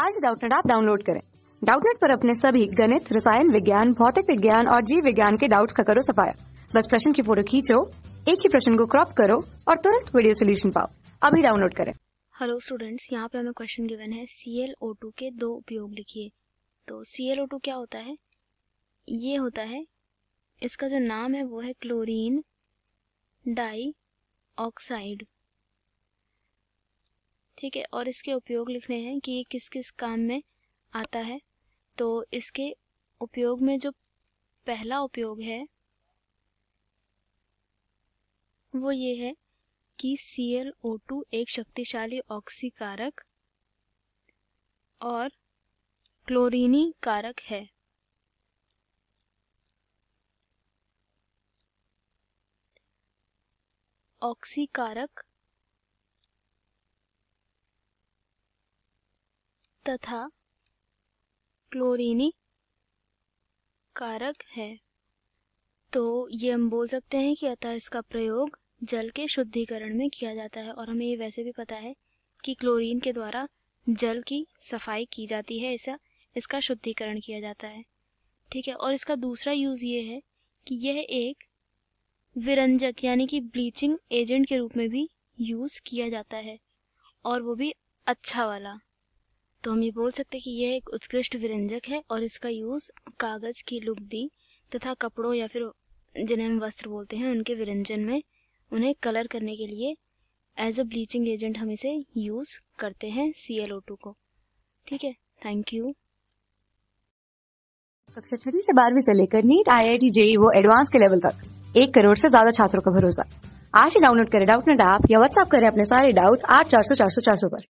आज डाउटनेट आप डाउनलोड करें डाउटनेट पर अपने सभी गणित रसायन विज्ञान भौतिक विज्ञान और जीव विज्ञान के डाउट्स का करो सफाया बस प्रश्न की फोटो खींचो एक ही प्रश्न को क्रॉप करो और तुरंत वीडियो सोल्यूशन पाओ अभी डाउनलोड करें हेलो स्टूडेंट्स यहाँ पे हमें क्वेश्चन गिवन है सी के दो उपयोग लिखिए तो सी क्या होता है ये होता है इसका जो नाम है वो है क्लोरीन डाई ऑक्साइड ठीक है और इसके उपयोग लिखने हैं कि ये किस किस काम में आता है तो इसके उपयोग में जो पहला उपयोग है वो ये है कि टू एक शक्तिशाली ऑक्सीकारक और क्लोरीनी कारक है ऑक्सीकारक तथा क्लोरीनी कारक है तो ये हम बोल सकते हैं कि अतः इसका प्रयोग जल के शुद्धिकरण में किया जाता है और हमें ये वैसे भी पता है कि क्लोरीन के द्वारा जल की सफाई की जाती है ऐसा इसका शुद्धिकरण किया जाता है ठीक है और इसका दूसरा यूज़ ये है कि यह एक विरंजक यानी कि ब्लीचिंग एजेंट के रूप में भी यूज़ किया जाता है और वो भी अच्छा वाला तो हम ये बोल सकते हैं कि यह एक उत्कृष्ट व्यंजक है और इसका यूज़ कागज़ की लुगदी तथा कपड़ों या फिर जिन्हें हम वस्त्र बोलते हैं उनके व्यंजन में उन्हें कलर करने के लिए एज अ ब्लीचिंग एजेंट हम इसे यूज़ करते हैं सी एल ओ टू को ठीक है थैंक यू कक्षा छठी से बारहवीं से लेकर NEET I I T JEE वो एडवांस के लेवल तक एक करोड़ से ज्यादा छात्रों का भरोसा आज ही डाउनलोड करें डाउट नेट ऐप या व्हाट्सएप करें अपने सारे डाउट्स आठ चार सौ चार सौ चार सौ पर